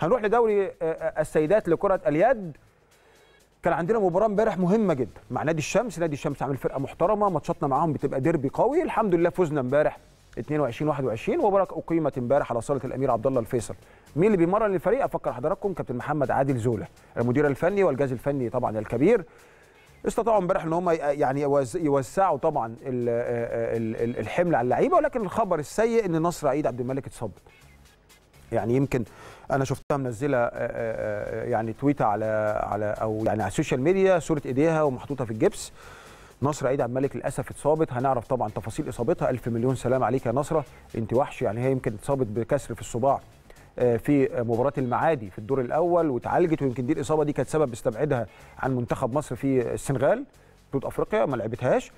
هنروح لدوري آه، آه، السيدات لكره اليد كان عندنا مباراه امبارح مهمه جدا مع نادي الشمس نادي الشمس عامل فرقه محترمه ماتشاتنا معاهم بتبقى ديربي قوي الحمد لله فزنا امبارح 22 21 مباراه اقيمت امبارح على صاله الامير عبد الله الفيصل مين اللي بيمرن الفريق افكر حضراتكم كابتن محمد عادل زوله المدير الفني والجهاز الفني طبعا الكبير استطاعوا امبارح ان هم آه، يعني يوسعوا طبعا الحمل على اللعيبه ولكن الخبر السيء ان نصر عيد عبد الملك اتصاب يعني يمكن انا شفتها منزله آه، آه، آه، يعني تويته على على او يعني على السوشيال ميديا صوره ايديها ومحطوطه في الجبس نصر عيد عبد الملك للاسف اتصابت هنعرف طبعا تفاصيل اصابتها الف مليون سلام عليك يا نصره انت وحش يعني هي يمكن اتصابت بكسر في الصباع في مباراه المعادي في الدور الاول واتعالجت ويمكن دي الاصابه دي كانت سبب استبعدها عن منتخب مصر في السنغال بطوله افريقيا ما لعبتهاش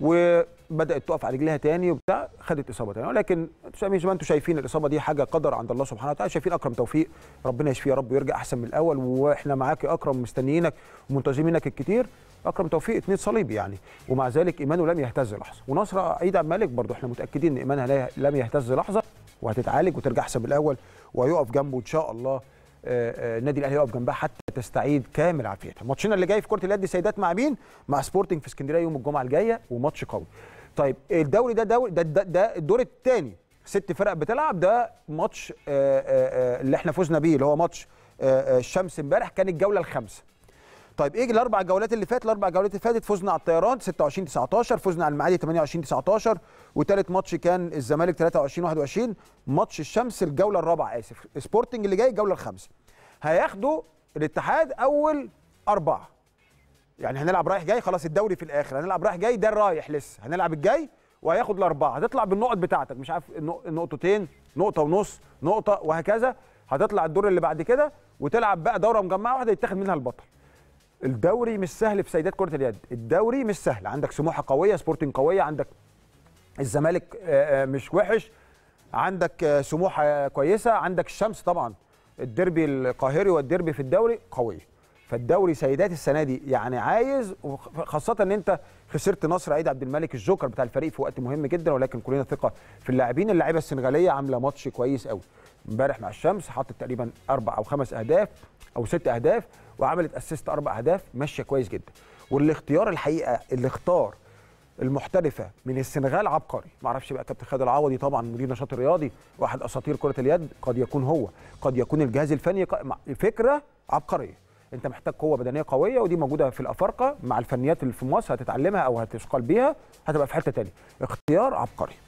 و بدات تقف على رجليها تاني وبتاع خدت اصابه تاني ولكن زي ما انتم شايفين الاصابه دي حاجه قدر عند الله سبحانه وتعالى شايفين اكرم توفيق ربنا يشفيه يا رب ويرجع احسن من الاول واحنا معاك يا اكرم مستنيينك ومنتظمينك الكتير اكرم توفيق اثنين صليب يعني ومع ذلك ايمانه لم يهتز لحظه ونصر عيد عبد الملك برضه احنا متاكدين ان ايمانها لم يهتز لحظه وهتتعالج وترجع احسن من الاول وهيقف جنبه ان شاء الله النادي آه، آه، الاهلي يقف جنبها حتى تستعيد كامل عافيتها ماتشنا اللي جاي في كره اليد سيدات مع مين مع سبورتنج في اسكندريه يوم الجمعه الجايه وماتش قوي طيب الدوري ده دوري ده ده, ده الدور الثاني ست فرق بتلعب ده ماتش آه، آه، آه، اللي احنا فزنا بيه اللي هو ماتش الشمس امبارح كان الجوله الخامسه طيب ايه الاربع جولات اللي فاتت الاربع جولات اللي فاتت فزنا على الطيران 26 19 فزنا على المعادي 28 19 وثالث ماتش كان الزمالك 23 21 ماتش الشمس الجوله الرابعه اسف سبورتنج اللي جاي الجوله الخامسه هياخدوا الاتحاد اول اربعه يعني هنلعب رايح جاي خلاص الدوري في الاخر هنلعب رايح جاي ده رايح لسه هنلعب الجاي وهياخد الاربعه هتطلع بالنقط بتاعتك مش عارف نقطتين نقطه ونص نقطه وهكذا هتطلع الدور اللي بعد كده وتلعب بقى دوره مجمعه واحده يتاخد منها البطل الدوري مش سهل في سيدات كره اليد الدوري مش سهل عندك سموحه قويه سبورتنج قويه عندك الزمالك آه، آه، مش وحش عندك آه، سموحه كويسه عندك الشمس طبعا الديربي القاهري والديربي في الدوري قويه فالدوري سيدات السنه دي يعني عايز خاصه ان انت خسرت نصر عيد عبد الملك الجوكر بتاع الفريق في وقت مهم جدا ولكن كلنا ثقه في اللاعبين اللاعيبه السنغاليه عامله ماتش كويس قوي امبارح مع الشمس حطت تقريبا اربع او خمس اهداف او ست اهداف وعملت اسيست اربع اهداف ماشيه كويس جدا والاختيار الحقيقه اللي اختار المحترفه من السنغال عبقري ما اعرفش بقى كابتن خالد العوضي طبعا مدير نشاط الرياضي واحد اساطير كره اليد قد يكون هو قد يكون الجهاز الفني فكره عبقريه انت محتاج قوه بدنيه قويه ودي موجوده في الافارقه مع الفنيات اللي في مصر هتتعلمها او هتشتغل بيها هتبقى في حته ثانيه اختيار عبقري